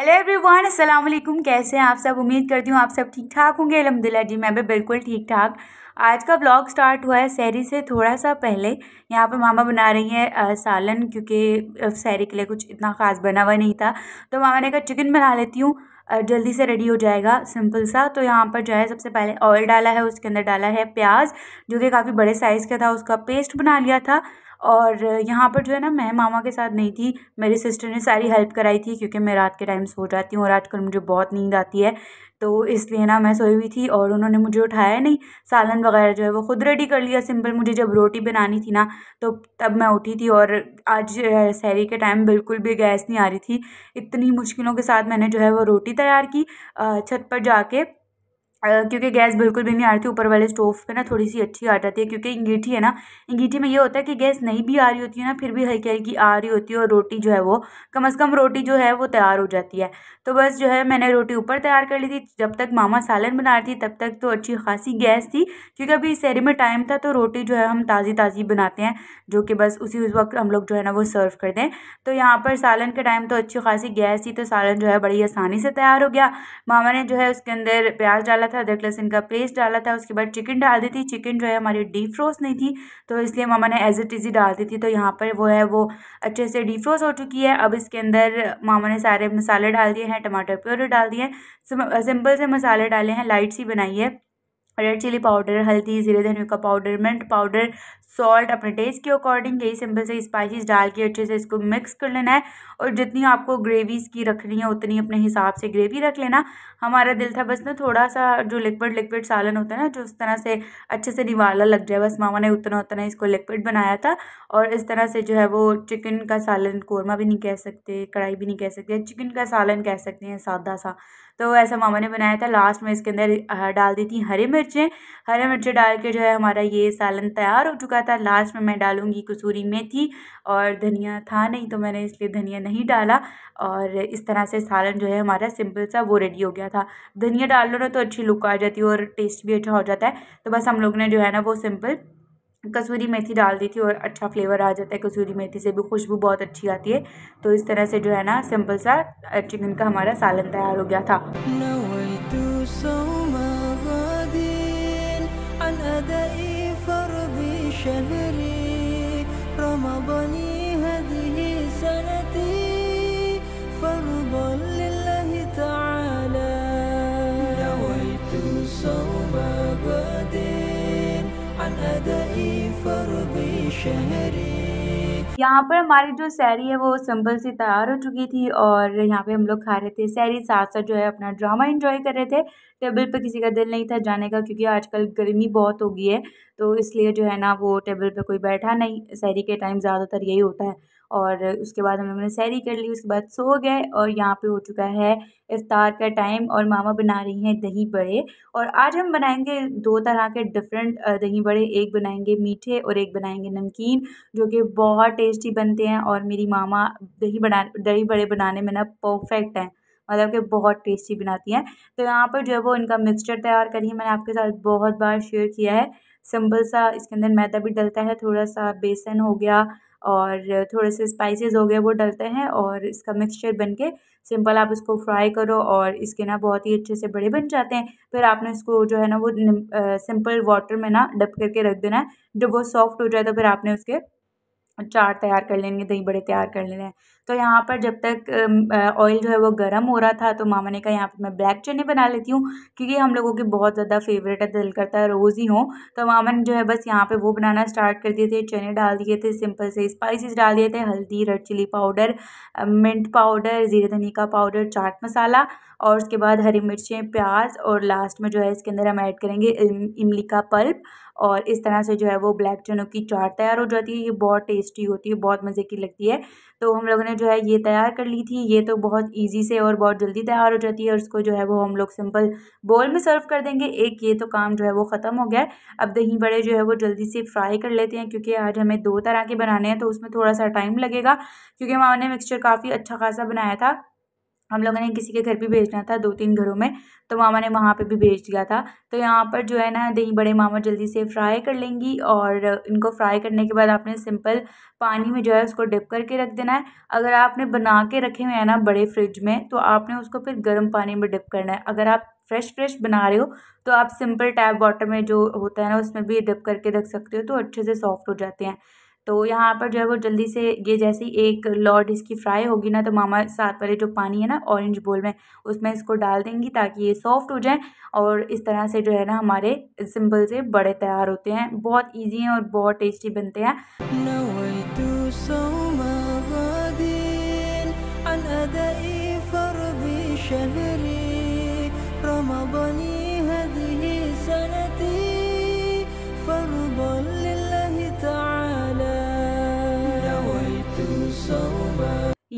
Hello everyone अस्सलाम वालेकुम कैसे हैं आप सब उम्मीद करती हूँ आप सब ठीक ठाक होंगे अलहमदिल्ला जी मैं भी बिल्कुल ठीक ठाक आज का ब्लॉग स्टार्ट हुआ है सैरी से थोड़ा सा पहले यहाँ पर मामा बना रही हैं सालन क्योंकि सैरी के लिए कुछ इतना ख़ास बना हुआ नहीं था तो मामा ने कहा चिकन बना लेती हूँ जल्दी से रेडी हो जाएगा सिंपल सा तो यहाँ पर जो है सबसे पहले ऑयल डाला है उसके अंदर डाला है प्याज जो कि काफ़ी बड़े साइज़ का था उसका पेस्ट बना लिया था और यहाँ पर जो है ना मैं मामा के साथ नहीं थी मेरी सिस्टर ने सारी हेल्प कराई थी क्योंकि मैं रात के टाइम सो जाती हूँ और आजकल मुझे बहुत नींद आती है तो इसलिए ना मैं सोई हुई थी और उन्होंने मुझे उठाया नहीं सालन वगैरह जो है वो खुद रेडी कर लिया सिंपल मुझे जब रोटी बनानी थी ना तो तब मैं उठी थी और आज सहरी के टाइम बिल्कुल भी गैस नहीं आ रही थी इतनी मुश्किलों के साथ मैंने जो है वो रोटी तैयार की छत पर जाके क्योंकि गैस बिल्कुल भी नहीं आ रही थी ऊपर वाले स्टोव पे ना थोड़ी सी अच्छी आ जाती है क्योंकि अंगीठी है ना अंगीठी में ये होता है कि गैस नहीं भी आ रही होती है ना फिर भी हल्की हल्की आ रही होती है और रोटी जो है वो कम से कम रोटी जो है वो तैयार हो जाती है तो बस जो है मैंने रोटी ऊपर तैयार कर ली थी जब तक मामा सालन बना रही थी तब तक तो अच्छी खासी गैस थी क्योंकि अभी शहरी में टाइम था तो रोटी जो है हम ताज़ी ताज़ी बनाते हैं जो कि बस उसी उस वक्त हम लोग जो है ना वो सर्व कर दें तो यहाँ पर सालन के टाइम तो अच्छी खासी गैस थी तो सालन जो है बड़ी आसानी से तैयार हो गया मामा ने जो है उसके अंदर प्याज डाला था अदरक लहसुन का पेस्ट डाला था उसके बाद चिकन डाल दी थी चिकन जो है हमारी डीप फ्रोस्ट नहीं थी तो इसलिए मामा ने एज इट ही डाल दी थी तो यहाँ पर वो है वो अच्छे से डीप फ्रोस्ट हो चुकी है अब इसके अंदर मामा ने सारे मसाले डाल दिए हैं टमाटर प्योरे डाल दिए हैं सिंपल से मसाले डाले हैं लाइट सी बनाई है रेड चिली पाउडर हल्दी जीरे धनिया का पाउडर मिंट पाउडर सॉल्ट अपने टेस्ट के अकॉर्डिंग यही सिंपल से स्पाइसेस डाल के अच्छे से इसको मिक्स कर लेना है और जितनी आपको ग्रेवीज़ की रखनी है उतनी अपने हिसाब से ग्रेवी रख लेना हमारा दिल था बस ना थोड़ा सा जो लिक्विड लिक्विड सालन होता है ना जो उस तरह से अच्छे से निवाला लग जाए बस मामा ने उतना उतना इसको लिक्विड बनाया था और इस तरह से जो है वो चिकन का सालन कौरमा भी नहीं कह सकते कढ़ाई भी नहीं कह सकते चिकन का सालन कह सकते हैं सादा सा तो ऐसा मामा ने बनाया था लास्ट में इसके अंदर डाल दी थी हरी मिर्चें हरे मिर्चें डाल के जो है हमारा ये सालन तैयार हो चुका था लास्ट में मैं डालूँगी कसूरी मेथी और धनिया था नहीं तो मैंने इसलिए धनिया नहीं डाला और इस तरह से सालन जो है हमारा सिंपल सा वो रेडी हो गया था धनिया डाल लो ना तो अच्छी लुक आ जाती है और टेस्ट भी अच्छा हो जाता है तो बस हम लोग ने जो है ना वो सिंपल कसूरी मेथी डाल दी थी और अच्छा फ्लेवर आ जाता है कसूरी मेथी से भी खुशबू बहुत अच्छी आती है तो इस तरह से जो है ना सिंपल सा चिकन का हमारा सालन तैयार हो गया था यहाँ पर हमारी जो सैरी है वो सिंपल सी तैयार हो चुकी थी और यहाँ पे हम लोग खा रहे थे सैरी साथ साथ जो है अपना ड्रामा एंजॉय कर रहे थे टेबल पे किसी का दिल नहीं था जाने का क्योंकि आजकल गर्मी बहुत हो गई है तो इसलिए जो है ना वो टेबल पे कोई बैठा नहीं सैरी के टाइम ज़्यादातर यही होता है और उसके बाद हम लोगों ने सैरी कर ली उसके बाद सो गए और यहाँ पे हो चुका है इफ़्तार का टाइम और मामा बना रही हैं दही बड़े और आज हम बनाएंगे दो तरह के डिफरेंट दही बड़े एक बनाएंगे मीठे और एक बनाएंगे नमकीन जो कि बहुत टेस्टी बनते हैं और मेरी मामा दही बना दही बड़े बनाने में ना परफेक्ट हैं मतलब कि बहुत टेस्टी बनाती हैं तो यहाँ पर जो है वो इनका मिक्सचर तैयार करिए मैंने आपके साथ बहुत बार शेयर किया है सिंपल सा इसके अंदर मैदा भी डलता है थोड़ा सा बेसन हो गया और थोड़े से स्पाइसेस हो गए वो डलते हैं और इसका मिक्सचर बन के सिंपल आप इसको फ्राई करो और इसके ना बहुत ही अच्छे से बड़े बन जाते हैं फिर आपने इसको जो है ना वो सिंपल वाटर में ना डब करके रख देना है जब वो सॉफ्ट हो जाए तो फिर आपने उसके चाट तैयार कर लेंगे दही बड़े तैयार कर लेने हैं तो यहाँ पर जब तक ऑयल जो है वो गर्म हो रहा था तो मामा ने कहा यहाँ पर मैं ब्लैक चने बना लेती हूँ क्योंकि हम लोगों के बहुत ज़्यादा फेवरेट है दिल करता है रोज़ ही हो तो मामा ने जो है बस यहाँ पे वो बनाना स्टार्ट कर दिए थे चने डाल दिए थे सिंपल से स्पाइसिस डाल दिए थे हल्दी red chilli powder mint powder जीरे धनी का पाउडर चाट मसाला और उसके बाद हरी मिर्चें प्याज और लास्ट में जो है इसके अंदर हम ऐड करेंगे इमली का पल्प और इस तरह से जो है वो ब्लैक चनों की चाट तैयार हो जाती है ये बहुत टेस्टी होती है बहुत मज़े की लगती है तो हम लोगों ने जो है ये तैयार कर ली थी ये तो बहुत ईजी से और बहुत जल्दी तैयार हो जाती है और उसको जो है वो हम लोग सिंपल बोल में सर्व कर देंगे एक ये तो काम जो है वो ख़त्म हो गया अब दही बड़े जो है वो जल्दी से फ्राई कर लेते हैं क्योंकि आज हमें दो तरह के बनाने हैं तो उसमें थोड़ा सा टाइम लगेगा क्योंकि हमारे मिक्सचर काफ़ी अच्छा खासा बनाया था हम लोगों ने किसी के घर भी भेजना था दो तीन घरों में तो मामा ने वहाँ पे भी भेज दिया था तो यहाँ पर जो है ना दही बड़े मामा जल्दी से फ्राई कर लेंगी और इनको फ्राई करने के बाद आपने सिंपल पानी में जो है उसको डिप करके रख देना है अगर आपने बना के रखे हुए हैं ना बड़े फ्रिज में तो आपने उसको फिर गर्म पानी में डिप करना है अगर आप फ्रेश फ्रेश बना रहे हो तो आप सिंपल टैप वाटर में जो होता है ना उसमें भी डिप करके रख सकते हो तो अच्छे से सॉफ्ट हो जाते हैं तो यहाँ पर जो है वो जल्दी से ये जैसे ही एक लॉट इसकी फ्राई होगी ना तो मामा साथ वाले जो पानी है ना ऑरेंज बोल में उसमें इसको डाल देंगी ताकि ये सॉफ्ट हो जाए और इस तरह से जो है ना हमारे सिंपल से बड़े तैयार होते हैं बहुत ईजी हैं और बहुत टेस्टी बनते हैं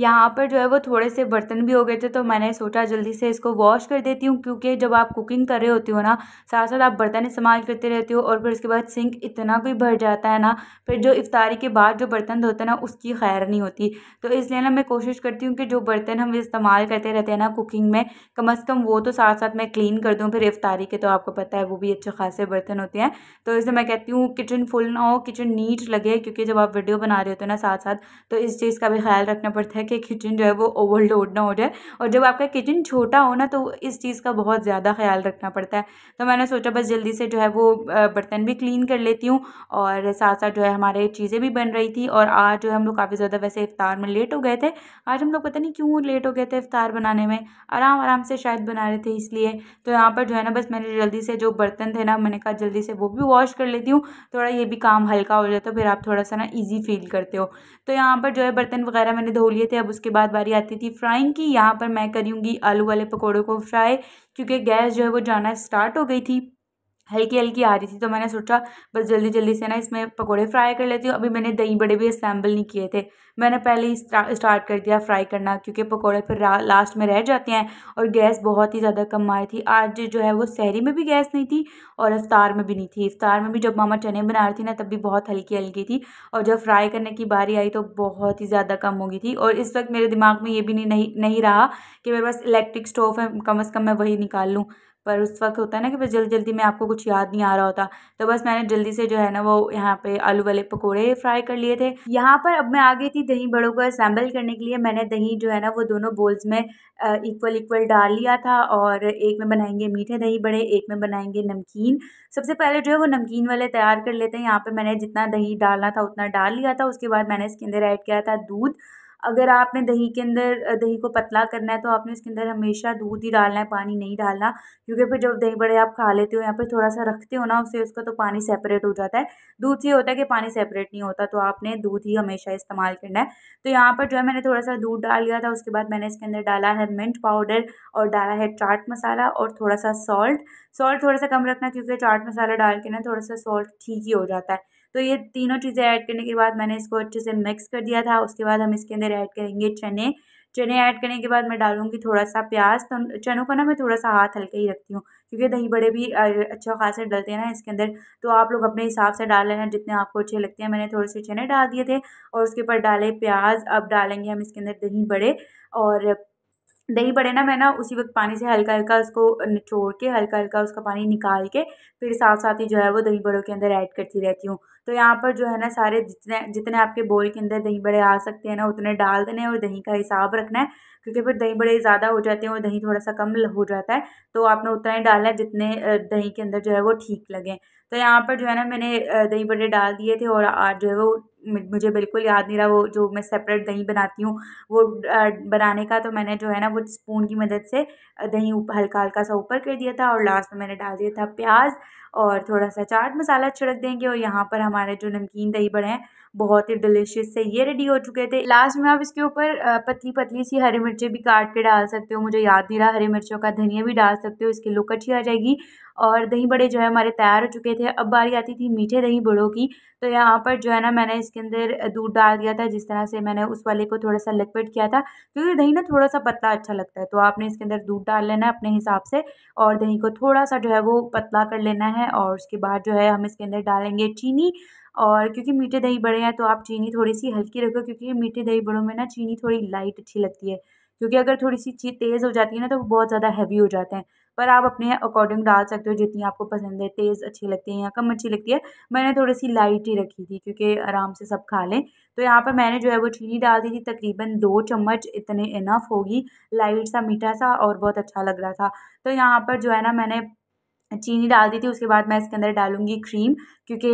यहाँ पर जो है वो थोड़े से बर्तन भी हो गए थे तो मैंने सोचा जल्दी से इसको वॉश कर देती हूँ क्योंकि जब आप कुकिंग कर रहे होती हो ना साथ साथ आप बर्तन इस्तेमाल करते रहते हो और फिर उसके बाद सिंक इतना कोई भर जाता है ना फिर जो इफ्तारी के बाद जो बर्तन धोते ना उसकी खैर नहीं होती तो इसलिए ना मैं कोशिश करती हूँ कि जो बर्तन हम इस्तेमाल करते रहते हैं ना कुकिंग में कम अज़ कम वो तो साथ साथ मैं क्लीन कर दूँ फिर इफ्तारी के तो आपको पता है वो भी अच्छे खासे बर्तन होते हैं तो इसलिए मैं कहती हूँ किचन फुल ना हो किचन नीट लगे क्योंकि जब आप वीडियो बना रहे होते हो ना साथ साथ तो इस चीज़ का भी ख्याल रखना पड़ता है कि किचन जो है वो ओवरलोड ना हो जाए और जब आपका किचन छोटा हो ना तो इस चीज़ का बहुत ज़्यादा ख्याल रखना पड़ता है तो मैंने सोचा बस जल्दी से जो है वो बर्तन भी क्लीन कर लेती हूँ और साथ साथ जो है हमारे चीज़ें भी बन रही थी और आज जो है हम लोग काफ़ी ज़्यादा वैसे इफ़ार में लेट हो गए थे आज हम लोग पता नहीं क्यों लेट हो गए थे इफ़ार बनाने में आराम आराम से शायद बना रहे थे इसलिए तो यहाँ पर जो है ना बस मैंने जल्दी से जो बर्तन थे ना मैंने कहा जल्दी से वो भी वॉश कर लेती हूँ थोड़ा ये भी काम हल्का हो जाता तो है फिर आप थोड़ा सा ना ईजी फील करते हो तो यहाँ पर जो है बर्तन वगैरह मैंने धो लिए थे अब उसके बाद बारी आती थी फ्राइंग की यहाँ पर मैं करूँगी आलू वाले पकौड़ों को फ्राई क्योंकि गैस जो है वो जाना स्टार्ट हो गई थी हल्की हल्की आ रही थी तो मैंने सोचा बस जल्दी जल्दी से ना इसमें पकोड़े फ्राई कर लेती हूँ अभी मैंने दही बड़े भी असम्बल नहीं किए थे मैंने पहले ही स्टार्ट कर दिया फ्राई करना क्योंकि पकोड़े फिर लास्ट में रह जाते हैं और गैस बहुत ही ज़्यादा कम आई थी आज जो है वो शहरी में भी गैस नहीं थी और अफ्तार में भी नहीं थी अफ्तार में भी जब मामा चने बना रही थी ना तब भी बहुत हल्की हल्की थी और जब फ्राई करने की बारी आई तो बहुत ही ज़्यादा कम हो गई थी और इस वक्त मेरे दिमाग में ये भी नहीं नहीं रहा कि मेरे पास इलेक्ट्रिक स्टोव है कम अज़ कम मैं वही निकाल लूँ पर उस वक़्त होता है ना कि बस जल्दी जल्दी में आपको कुछ याद नहीं आ रहा होता तो बस मैंने जल्दी से जो है ना वो यहाँ पे आलू वाले पकौड़े फ्राई कर लिए थे यहाँ पर अब मैं आ गई थी दही बड़ों को असेंबल करने के लिए मैंने दही जो है ना वो दोनों बोल्स में इक्वल इक्वल डाल लिया था और एक में बनाएंगे मीठे दही बड़े एक में बनाएंगे नमकीन सबसे पहले जो है वो नमकीन वाले तैयार कर लेते हैं यहाँ पर मैंने जितना दही डालना था उतना डाल लिया था उसके बाद मैंने इसके अंदर ऐड किया था दूध अगर आपने दही के अंदर दही को पतला करना है तो आपने इसके अंदर हमेशा दूध ही डालना है पानी नहीं डालना क्योंकि फिर जब दही बड़े आप खा लेते हो या फिर थोड़ा सा रखते हो ना उससे उसका तो पानी सेपरेट हो जाता है दूध से होता है कि पानी सेपरेट नहीं होता तो आपने दूध ही हमेशा इस्तेमाल करना है तो यहाँ पर जो है मैंने थोड़ा सा दूध डाल लिया था उसके बाद मैंने इसके अंदर डाला है मिंट पाउडर और डाला है चाट मसाला और थोड़ा सा सॉल्ट सॉल्ट थोड़ा सा कम रखना क्योंकि चाट मसाला डाल के ना थोड़ा सा सॉल्ट ठीक ही हो जाता है तो ये तीनों चीज़ें ऐड करने के बाद मैंने इसको अच्छे से मिक्स कर दिया था उसके बाद हम इसके अंदर ऐड करेंगे चने चने ऐड करने के बाद मैं डालूंगी थोड़ा सा प्याज तो चनों का ना मैं थोड़ा सा हाथ हल्के ही रखती हूँ क्योंकि दही बड़े भी अच्छा खासा डलते हैं ना इसके अंदर तो आप लोग अपने हिसाब से डाल लेना जितने आपको अच्छे लगते हैं मैंने थोड़े से चने डाल दिए थे और उसके ऊपर डाले प्याज अब डालेंगे हम इसके अंदर दही बड़े और दही हम्म। बड़े ना मैं ना उसी वक्त पानी से हल्का हल्का उसको निचोड़ के हल्का हल्का उसका पानी निकाल के फिर साथ साथ ही जो है वो दही बड़ों के अंदर ऐड करती रहती हूँ तो यहाँ पर जो है ना सारे जितने जितने आपके बोल के अंदर दही बड़े आ सकते हैं ना उतने डाल देने और दही का हिसाब रखना है क्योंकि फिर दही बड़े ज़्यादा हो जाते हैं और दही थोड़ा सा कम हो जाता है तो आपने उतना ही डालना है जितने दही के अंदर जो है वो ठीक लगे तो यहाँ पर जो है ना मैंने दही बड़े डाल दिए थे और आज जो है वो मुझे बिल्कुल याद नहीं रहा वो जो मैं सेपरेट दही बनाती हूँ वो बनाने का तो मैंने जो है ना वो स्पून की मदद से दही हल्का हल्का सा ऊपर कर दिया था और लास्ट में मैंने डाल दिया था प्याज और थोड़ा सा चाट मसाला छिड़क देंगे और यहाँ पर हमारे जो नमकीन दही बड़े हैं बहुत ही डिलिशियस से ये रेडी हो चुके थे लास्ट में आप इसके ऊपर पतली पतली सी हरी मिर्चें भी काट के डाल सकते हो मुझे याद नहीं रहा हरी मिर्चों का धनिया भी डाल सकते हो इसकी लुक अच्छी आ जाएगी और दही बड़े जो है हमारे तैयार हो चुके थे अब बारी आती थी मीठे दही बड़ों की तो यहाँ पर जो है ना मैंने इस इसके अंदर दूध डाल दिया था जिस तरह से मैंने उस वाले को थोड़ा सा लिक्विड किया था क्योंकि दही ना थोड़ा सा पतला अच्छा लगता है तो आपने इसके अंदर दूध डाल लेना है अपने हिसाब से और दही को थोड़ा सा जो है वो पतला कर लेना है और उसके बाद जो है हम इसके अंदर डालेंगे चीनी और क्योंकि मीठे दही बड़े हैं तो आप चीनी थोड़ी सी हल्की रखो क्योंकि मीठे दही बड़ों में ना चीनी थोड़ी लाइट अच्छी लगती है क्योंकि अगर थोड़ी सी चीज़ तेज़ हो जाती है ना तो वो बहुत ज़्यादा हैवी हो जाते हैं पर आप अपने अकॉर्डिंग डाल सकते हो जितनी आपको पसंद है तेज़ अच्छी लगती है या कम अच्छी लगती है मैंने थोड़ी सी लाइट ही रखी थी क्योंकि आराम से सब खा लें तो यहाँ पर मैंने जो है वो चीनी डाल दी थी तकरीबन दो चम्मच इतने इनफ होगी लाइट सा मीठा सा और बहुत अच्छा लग रहा था तो यहाँ पर जो है ना मैंने चीनी डाल दी थी उसके बाद मैं इसके अंदर डालूंगी क्रीम क्योंकि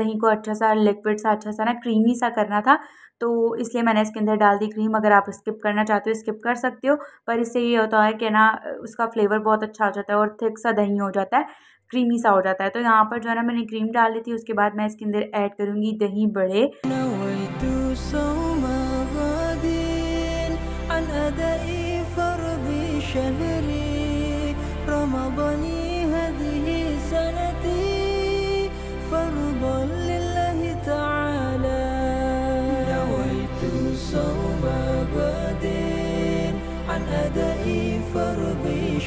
दही को अच्छा सा लिक्विड सा अच्छा सा ना क्रीमी सा करना था तो इसलिए मैंने इसके अंदर डाल दी क्रीम अगर आप स्किप करना चाहते हो स्किप कर सकते हो पर इससे ये होता है कि ना उसका फ्लेवर बहुत अच्छा हो जाता है और थिक सा दही हो जाता है क्रीमी सा हो जाता है तो यहाँ पर जो है ना मैंने क्रीम डाल दी थी उसके बाद मैं इसके अंदर ऐड करूँगी दही बड़े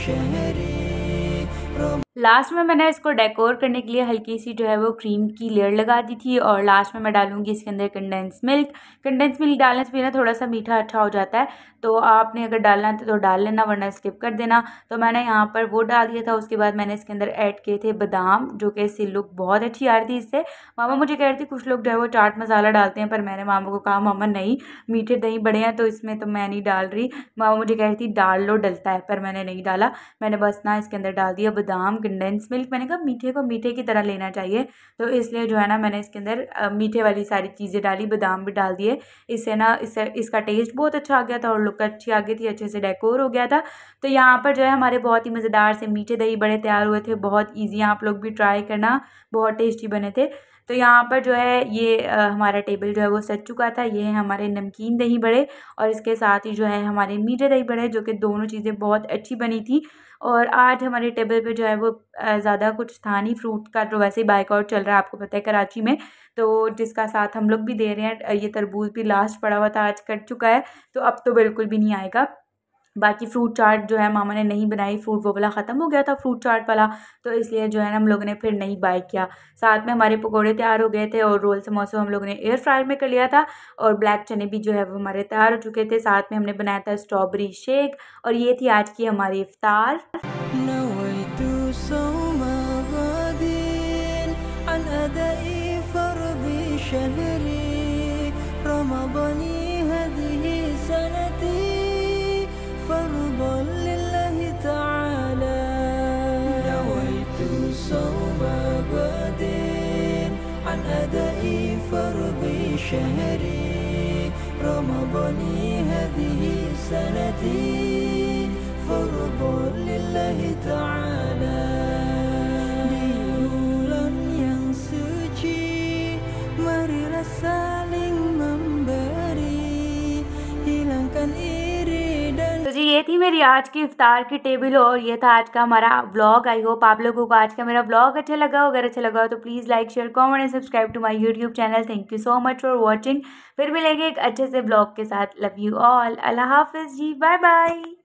şehri लास्ट में मैंने इसको डेकोर करने के लिए हल्की सी जो है वो क्रीम की लेयर लगा दी थी और लास्ट में मैं डालूंगी इसके अंदर कंडेंस मिल्क कंडेंस मिल्क डालने से भी ना थोड़ा सा मीठा अच्छा हो जाता है तो आपने अगर डालना है तो डाल लेना वरना स्किप कर देना तो मैंने यहाँ पर वो डाल दिया था उसके बाद मैंने इसके अंदर ऐड किए थे बादाम जो कि इससे लुक बहुत अच्छी आ रही थी इससे मामा मुझे कह रही थी कुछ लोग जो है वो चाट मसाला डालते हैं पर मैंने मामा को कहा मामा नहीं मीठे दही बड़े हैं तो इसमें तो मैं नहीं डाल रही मामा मुझे कह रही थी डाल लो डलता है पर मैंने नहीं डाला मैंने बस ना इसके अंदर डाल दिया बादाम कंडेंस मिल्क मैंने कहा मीठे को मीठे की तरह लेना चाहिए तो इसलिए जो है ना मैंने इसके अंदर मीठे वाली सारी चीज़ें डाली बादाम भी डाल दिए इससे ना इससे इसका टेस्ट बहुत अच्छा आ गया था और लुक अच्छी आ गई थी अच्छे से डेकोर हो गया था तो यहाँ पर जो है हमारे बहुत ही मज़ेदार से मीठे दही बड़े तैयार हुए थे बहुत ईजी आप लोग भी ट्राई करना बहुत टेस्टी बने थे तो यहाँ पर जो है ये आ, हमारा टेबल जो है वो सज चुका था ये है हमारे नमकीन दही बड़े और इसके साथ ही जो है हमारे मीठे दही बड़े जो कि दोनों चीज़ें बहुत अच्छी बनी थी और आज हमारे टेबल पे जो है वो ज़्यादा कुछ था नहीं फ्रूट का तो वैसे ही बाइकआउट चल रहा है आपको पता है कराची में तो जिसका साथ हम लोग भी दे रहे हैं ये तरबूज भी लास्ट पड़ा हुआ था आज कट चुका है तो अब तो बिल्कुल भी नहीं आएगा बाकी फ्रूट चाट जो है मामा ने नहीं बनाई फ्रूट वो वाला ख़त्म हो गया था फ्रूट चाट वाला तो इसलिए जो है ना हम लोगों ने फिर नहीं बाय किया साथ में हमारे पकौड़े तैयार हो गए थे और रोल समोसे हम लोगों ने एयर फ्रायर में कर लिया था और ब्लैक चने भी जो है वो हमारे तैयार हो चुके थे साथ में हमने बनाया था स्ट्रॉबेरी शेक और ये थी आज की हमारी इफ्तार मेरी आज की इफ्तार की टेबल और ये था आज का हमारा ब्लॉग आई होप आप लोगों को आज का मेरा ब्लॉग अच्छा लगा हो अगर अच्छा लगा हो तो please like share comment and subscribe to my YouTube channel thank you so much for watching फिर मिलेंगे एक अच्छे से ब्लॉग के साथ लव यू ऑल अल्लाह हाफिज़ जी बाय बाय